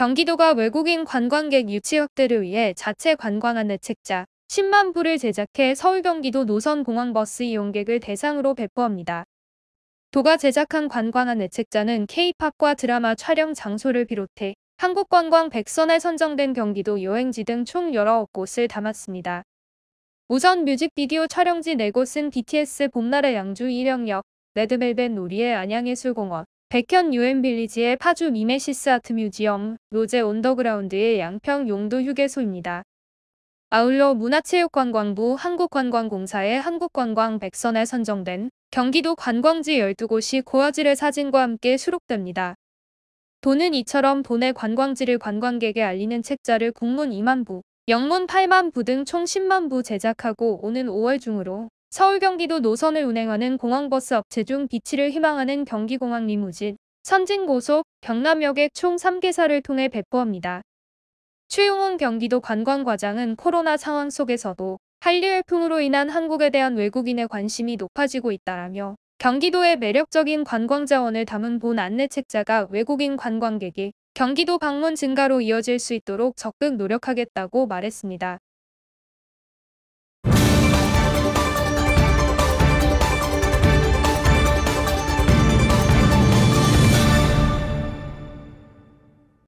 경기도가 외국인 관광객 유치 확대를 위해 자체 관광 안내 책자 10만 부를 제작해 서울 경기도 노선 공항버스 이용객을 대상으로 배포합니다. 도가 제작한 관광 안내 책자는 K-팝과 드라마 촬영 장소를 비롯해 한국관광 100선에 선정된 경기도 여행지 등 총 19곳을 담았습니다. 우선 뮤직비디오 촬영지 4곳은 BTS 봄날의 양주 일영역, 레드벨벳 놀이의 안양예술공원, 백현 유엔빌리지의 파주 미메시스 아트 뮤지엄, 로제 온더그라운드의 양평 용도 휴게소입니다. 아울러 문화체육관광부 한국관광공사의 한국관광 백선에 선정된 경기도 관광지 12곳이 고화질의 사진과 함께 수록됩니다. 돈은 이처럼 돈의 관광지를 관광객에 알리는 책자를 국문 2만 부, 영문 8만 부 등 총 10만 부 제작하고 오는 5월 중으로 서울 경기도 노선을 운행하는 공항버스 업체 중 비치를 희망하는 경기공항 리무진, 선진고속, 경남역에 총 3개사를 통해 배포합니다. 최용훈 경기도 관광과장은 코로나 상황 속에서도 한류 열풍으로 인한 한국에 대한 외국인의 관심이 높아지고 있다라며 경기도의 매력적인 관광 자원을 담은 본 안내책자가 외국인 관광객이 경기도 방문 증가로 이어질 수 있도록 적극 노력하겠다고 말했습니다.